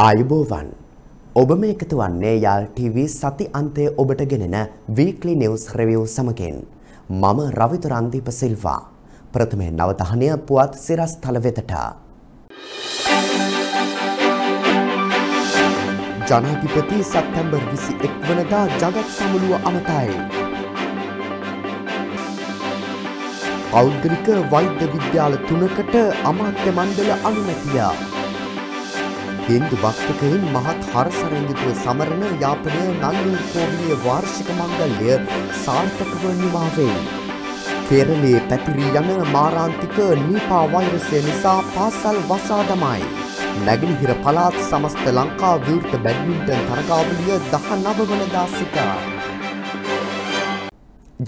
ආයුබෝවන් ඔබ මේ එකතු වන්නේ යාල් TV සති අන්තය ඔබට ගෙනෙන වීක්ලි නිවුස් රිවිව් සමගින් මම රවිත රන්දීප සිල්වා ප්‍රථමය නවතහනය පුවත් සිරස්තල වෙතට ජනාධිපති සැප්තැම්බර් 21 වනදා ජගත් සමුළුව අමතයි පෞද්ගලික වෛද්‍ය විද්‍යාල තුනකට අමාත්‍ය මණ්ඩල අනුමැතිය හින්දු භක්තිකයින් මහත් හරසරෙන්දිතුව සමරන යාපනය නන්දී කෝවිලේ වාර්ෂික මංගල්‍ය සාර්ථකව නිමාවේ. පෙරලේ පැතිරී යන මාරාන්තික නීපා වෛරසය නිසා පාසල් වසා දමයි. නැගිනහිර පළාත් සමස්ත ලංකා විවෘත බැඩ්මින්ටන් තරගාවලිය 19 වනදා සිට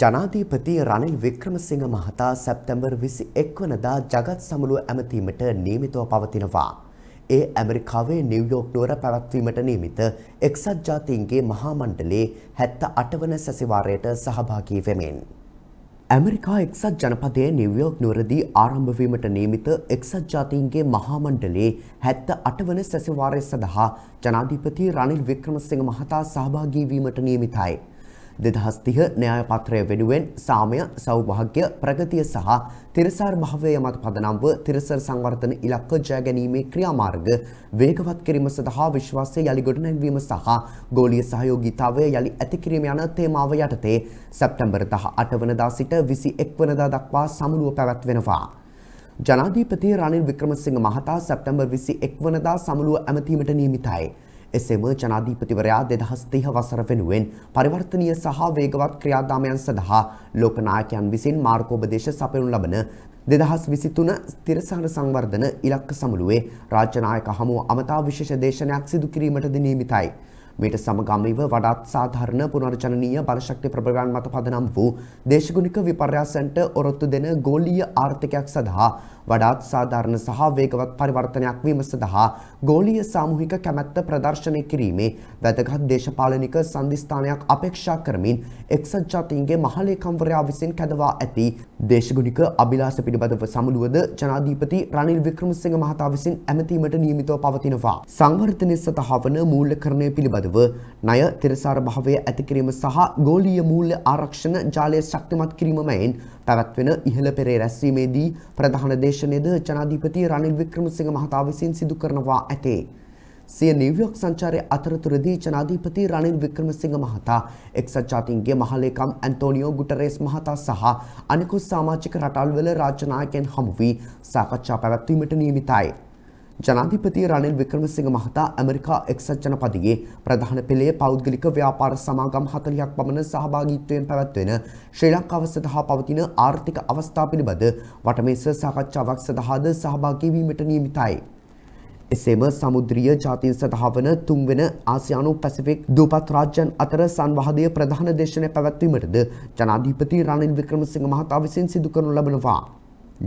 ජනාධීපති රනිල් වික්‍රමසිංහ මහතා සැප්තැම්බර් 21 වනදා ජගත් සමුළුව ඇමතීමට නියමිතව පවතිනවා. ඒ ඇමරිකාවේ නිව්යෝක් නුවර පැවැත්වීමට නියමිත එක්සත් ජාතීන්ගේ මහා මණ්ඩලයේ 78 වන සැසිවාරයට සහභාගී වෙමින් ඇමරිකා එක්සත් ජනපදයේ නිව්යෝක් නුවරදී ආරම්භ වීමට නියමිත එක්සත් ජාතීන්ගේ මහා මණ්ඩලයේ 78 වන සැසිවාරය සඳහා ජනාධිපති රනිල් වික්‍රමසිංහ මහතා සහභාගී වීමට නියමිතයි. දෙදහස්තිහ න්‍යායපත්‍රය වෙනුවෙන් සාමය සෞභාග්‍ය ප්‍රගතිය සහ තිරසාර භාවය මත පදනම්ව තිරසර සංවර්ධන ඉලක්ක ජයගැනීමේ ක්‍රියාමාර්ග වේගවත් කිරීම සඳහා විශ්වාසය යළි ගොඩනැන්වීම සහ ගෝලීය සහයෝගීතාවය යළි ඇතිකිරීම යන තේමාව යටතේ සැප්තැම්බර් 18 වනදා සිට 21 වනදා දක්වා සමුළුව පැවැත්වෙනවා. ජනාධීපති රනිල් වික්‍රමසිංහ මහතා සැප්තැම්බර් 21 වනදා සමුළුව ඇමතීමට නියමිතයි. එසේම ජනාධීපතිවරයා 2030 වසර වෙනුවෙන් පරිවර්තනීය සහ වේගවත් ක්‍රියාදාමයන් සඳහා ලෝකනායකයන් විසින් මාර්ගෝපදේශ සපයනු ලබන 2023 ස්ථිරසහන සංවර්ධන ඉලක්ක සමුළුවේ රාජ්‍ය නායක හමුව අමතා විශේෂ දේශනයක් සිදු කිරීමටද නියමිතයි. මේට සමගාමීව වඩාත් සාධාරණ පුනර්ජනනීය බලශක්ති ප්‍රබලයන් මත පදනම් වූ දේශගුණික විපර්යාසයන්ට ඔරොත්තු දෙන ගෝලීය ආර්ථිකයක් සඳහා වඩාත් සාධාරණ සහ වේගවත් පරිවර්තනයක් වීම සඳහා ගෝලීය සාමූහික කැමැත්ත ප්‍රදර්ශනය කිරීමේ වැදගත් දේශපාලනික සංදිස්ථානයක් අපේක්ෂා කරමින් එක්සත් ජාතීන්ගේ මහලේකම්වරයා විසින් කැදවා ඇති දේශගුණික අභිලාෂ පිළිබඳව සමුළුවද ජනාධීපති රනිල් වික්‍රමසිංහ මහතා විසින් ඇමතීමට නියමිතව පවතිනවා. සංවර්ධනය සතහවන මූල්‍යකරණය පිළිබඳ පිළිබඳව ණය තිරසාර භාවය ඇති කිරීම සහ ගෝලීය මූල්‍ය ආරක්ෂණ ජාලය ශක්තිමත් කිරීම මැයින් පැවැත්වෙන ඉහළ පෙරේ රැස්වීමේදී ප්‍රධාන දේශනයද ජනාධිපති රනිල් වික්‍රමසිංහ මහතා විසින් සිදු කරනවා ඇතේ. සිය නිව්යෝක් සංචාරය අතරතුරදී ජනාධිපති රනිල් වික්‍රමසිංහ මහතා එක්සත් ජාතීන්ගේ මහලේකම් ඇන්තෝනියෝ ගුටරේස් මහතා සහ අනිකුත් සමාජික රටවල්වල රාජ්‍ය නායකයන් හමු වී සාකච්ඡා පැවැත්වීමට නියමිතයි. ජනාධිපති රනිල් වික්‍රමසිංහ මහතා ඇමරිකා එක්සත් ජනපදයේ ප්‍රධාන පෙළේ පෞද්ගලික ව්‍යාපාර සමාගම් 40ක් පමණ සහභාගීත්වයෙන් පැවැත්වෙන ශ්‍රී ලංකාව සඳහා පවතින ආර්ථික අවස්ථා පිළිබඳ වටමේස සාකච්ඡාවක් සඳහාද සහභාගී වීමට නියමිතයි. එසේම සමුද්‍රීය ජාතීන් සඳහා වන තුන්වෙන ආසියානු පැසිෆික් දූපත් රාජ්‍යන් අතර සංවාදය ප්‍රධාන දේශනය පැවැත්වීමටද ජනාධිපති රනිල් වික්‍රමසිංහ මහතා විසින් සිදු කරනු ලබනවා.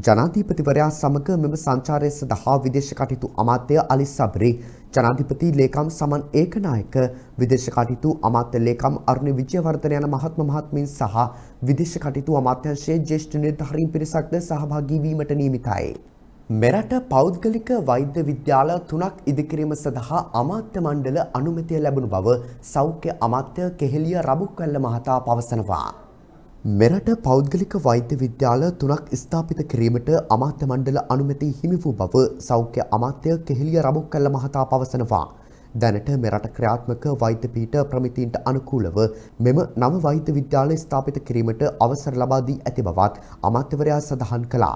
ජනාධිපතිවරයා සමග මෙම සංචාරය සඳහා විදේශ කටයුතු අමාත්‍ය අලි සබරි ජනාධිපති ලේකම් සමන් ඒකනායක විදේශ කටයුතු අමාත්‍ය ලේකම් අරුණ විජයවර්ධන යන මහත්ම මහත්මින් සහ විදේශ කටයුතු අමාත්‍යංශයේ ජ්‍යෙෂ්ඨ නිලධාරීන් පිරිසක්ද සහභාගී වීමට නියමිතයි. මෙරට පෞද්ගලික වෛද්‍ය විද්‍යාල තුනක් ඉදිකිරීම සඳහා අමාත්‍ය මණ්ඩල අනුමැතිය ලැබුණු බව සෞඛ්‍ය අමාත්‍ය කෙහෙලිය රබුක්වැල්ල මහතා පවසනවා. මෙරට පෞද්ගලික වෛද්‍ය විද්‍යාල තුනක් ස්ථාපිත කිරීමට අමාත්‍ය මණ්ඩල අනුමැති හිමි වූ බව සෞඛ්‍ය අමාත්‍ය කෙහෙලිය රබුක්කල්ල මහතා පවසනවා. දැනට මෙරට ක්‍රියාත්මක වෛද්‍ය පීඨ ප්‍රමිතීන්ට අනුකූලව මෙම නව වෛද්‍ය විද්‍යාල ස්ථාපිත කිරීමට අවසර ලබා දී ඇති බවත් අමාත්‍යවරයා සඳහන් කළා.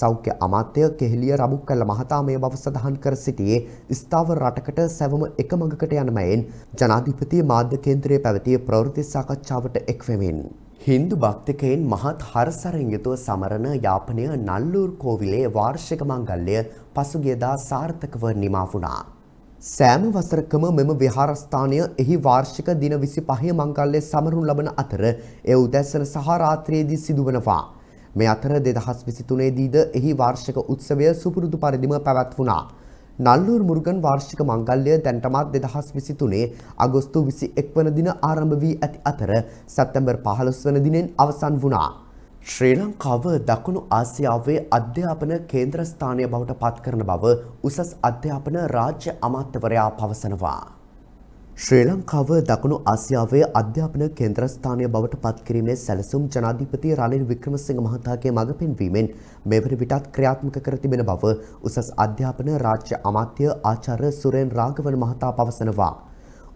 සෞඛ්‍ය අමාත්‍ය කෙහෙලිය රබුක්කල්ල මහතා මේ බව සඳහන් කර සිටියේ ස්ථාවර රටකට සැවම එක මඟකට යන මැයින් ජනාධිපති මාධ්‍ය කේන්ද්‍රයේ පැවති ප්‍රවෘත්ති සාකච්ඡාවට එක්වෙමින් හින්දු භක්තිකයන් මහත් හරසරින් යුතුව සමරන යාපනය නල්ලූර් කෝවිලේ වාර්ෂික මංගල්‍යය පසුගියදා සාර්ථකව නිමා වුණා. සෑම වසරකම මෙම විහාරස්ථානය එහි වාර්ෂික දින 25 මංගල්‍ය සමරුන් ලබන අතර එය උදැසන සහ රාත්‍රියේදී සිදුවනවා. මේ අතර 2023 දීද එහි වාර්ෂික උත්සවය සුපුරුදු පරිදිම පැවැත්වුණා. නල්ලූර් මුරුගන් වාර්ෂික මංගල්‍යය දැන්ටමත් දෙදහස් විසි තුනේ අගොස්තු විසි එක්වන දින ආරම්භ වී ඇති අතර සැප්තැම්බර් පහළොස් වන දිනෙන් අවසන් වුණා. ශ්‍රී ලංකාව දකුණු ආසියාවේ අධ්‍යාපන කේන්ද්‍රස්ථානය බවට පත් කරන බව උසස් අධ්‍යාපන රාජ්‍ය අමාත්‍යවරයා පවසනවා. ශ්‍රී ලංකාව දකුණු ආසියාවේ අධ්‍යාපන කේන්ද්‍රස්ථානය බවට පත්කිරීමේ සැලසුම් ජනාධිපති රනිල් වික්‍රමසිංහ මහතාගේ මඟ පෙන්වීමෙන් මෙවර විටත් ක්‍රියාත්මක කර තිබෙන බව උසස් අධ්‍යාපන රාජ්‍ය අමාත්‍ය ආචාර්ය සුරෙන් රාඝවන් මහතා පවසනවා.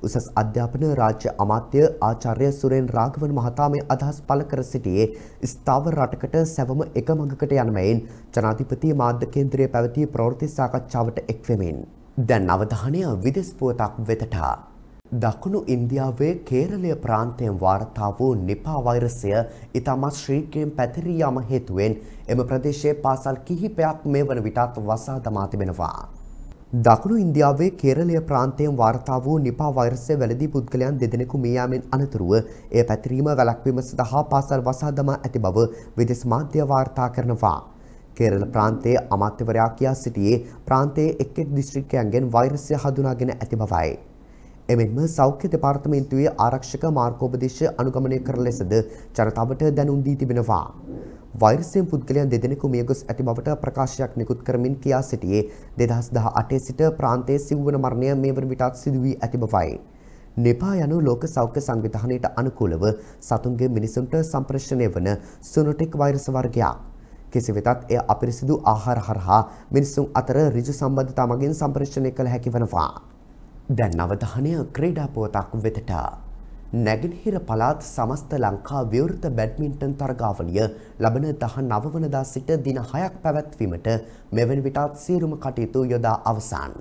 උසස් අධ්‍යාපන රාජ්‍ය අමාත්‍ය ආචාර්ය සුරෙන් රාඝවන් මහතා මේ අදහස් පළ කර සිටියේ ස්ථාවර රටකට සැවම එක මඟකට යනමයින් ජනාධිපති මාධ්‍ය කේන්ද්‍රයේ පැවති ප්‍රවෘත්ති සාකච්ඡාවට එක්වෙමින්. දැන් අවධානය විදෙස් පුවතක් වෙතටා. දකුණු ඉන්දියාවේ කේරලය ප්‍රාන්තයෙන් වාර්තා වූ නිපා වෛරසය ඉතාමත් ශ්‍රීකයෙන් පැතිරී යාම හේතුවෙන් එම ප්‍රදේශයේ පාසල් කිහිපයක් මේ වන විටත් වසා දමා තිබෙනවා. දකුණු ඉන්දියාවේ කේරලය ප්‍රාන්තයෙන් වාර්තා වූ නිපා වෛරසය වැළඳී පුද්ගලයන් දෙදෙනෙකු මිය යාමෙන් අනතුරුව එය පැතිරීම වැළැක්වීම සඳහා පාසල් වසා දමා ඇති බව විදේශ මාධ්‍ය වාර්තා කරනවා. කේරල ප්‍රාන්තයේ අමාත්‍යවරයා කියා සිටියේ ප්‍රාන්තයේ එක් එක් දිස්ත්‍රික්කයන්ගෙන් වෛරසය හඳුනාගෙන ඇති බවයි. එමෙන්ම සෞඛ්‍ය දෙපාර්තමේන්තුවේ ආරක්ෂක මාර්ගෝපදේශ අනුගමනය කර ලෙසද ජනතාවට දැනුම් දී තිබෙනවා. වෛරසයෙන් පුද්ගලයන් දෙදෙනෙකු මියගොස් ඇති බවට ප්‍රකාශයක් නිකුත් කරමින් කියා සිටියේ 2018 සිට ප්‍රාන්තයේ සිව්වන මරණය මේ වන විටත් සිදු වී ඇති බවයි. නෙපා යනු ලෝක සෞඛ්‍ය සංවිධානයට අනුකූලව සතුන්ගේ මිනිසුන්ට සම්ප්‍රේෂණය වන සුනොටෙක් වෛරස වර්ගයක්. කෙසි වෙතත් එය අපිරිසිදු ආහාර හරහා මිනිසුන් අතර ඍජු සම්බන්ධතා මගින් සම්ප්‍රේෂණය කළ හැකි වෙනවා. දැන් අවධානය ක්‍රීඩා පුවතක් වෙතට නැගෙනහිර පළාත් සමස්ත ලංකා විවෘත බැඩ්මින්ටන් තරගාවලිය ලබන 19 වනදා සිට දින 6ක් පැවැත්වීමට මෙවැනි විටත් සියලුම කටයුතු යොදා අවසන්.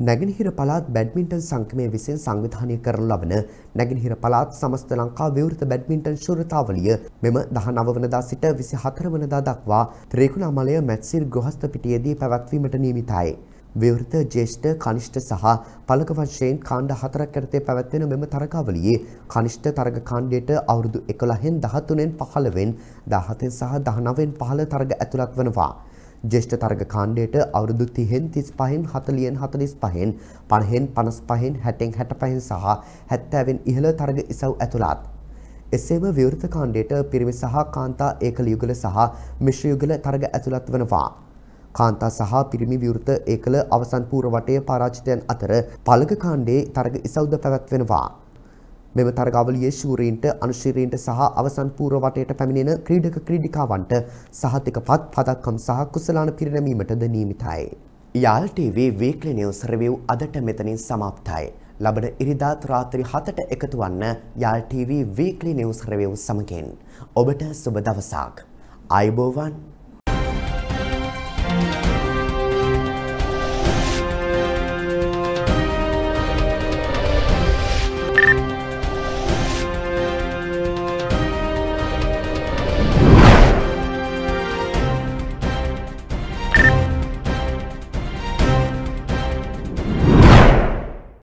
නැගෙනහිර පළාත් බැඩ්මින්ටන් සංගමය විසින් සංවිධානය කරනු ලබන නැගෙනහිර පළාත් සමස්ත ලංකා විවෘත බැඩ්මින්ටන් ශූරතාවලිය මෙම 19 වනදා සිට 24 වනදා දක්වා ත්‍රිකුණාමලය මැත්සිර් ගෘහස්ත පිටියේදී පැවැත්වීමට නියමිතයි. විවෘත ජේෂ්ඨ කනිෂ්ඨ සහ පළක වශයෙන් කාණ්ඩ හතරක් යටතේ පැවැත්වෙන මෙම තරගාවලියේ කනිෂ්ඨ තරග කාණ්ඩයට අවුරුදු 11න් 13න් 15න් 17න් සහ 19න් 15 තරග ඇතුළත් වනවා. ජේෂ්ඨ තරග කාණ්ඩයට අවුරුදු 30න් 35න් 40න් 45න් 50න් 55න් 60න් 65න් සහ 70න් ඉහළ තරග ඉසව් ඇතුළත්. එසේම විවෘත කාණ්ඩයට පිරිමි සහ කාන්තා ඒකල යුගල සහ මිශ්‍ර යුගල තරග ඇතුළත් වනවා. කාන්තා සහ පිරිමි විවෘත ඒකල අවසන් පූර්ව වටයේ පරාජිතයන් අතර පළක කාණ්ඩයේ තරග ඉසව්ද පැවැත්වෙනවා. මෙම තරගාවලියේ ශූරීන්ට අනුශීරීන්ට සහ අවසන් පූර්ව වටයට පැමිණෙන ක්‍රීඩක ක්‍රීඩිකාවන්ට සහතිකපත් පදක්කම් සහ කුසලාන පිරිනැමීමටද නියමිතයි. Yarl TV weekly news review අදට මෙතනින් සමාප්තයි. ලබන ඉරිදාත් රාත්‍රී 7ට එකතු වන්න Yarl TV weekly news review සමගින් ඔබට සුබ දවසක්. ආයුබෝවන්.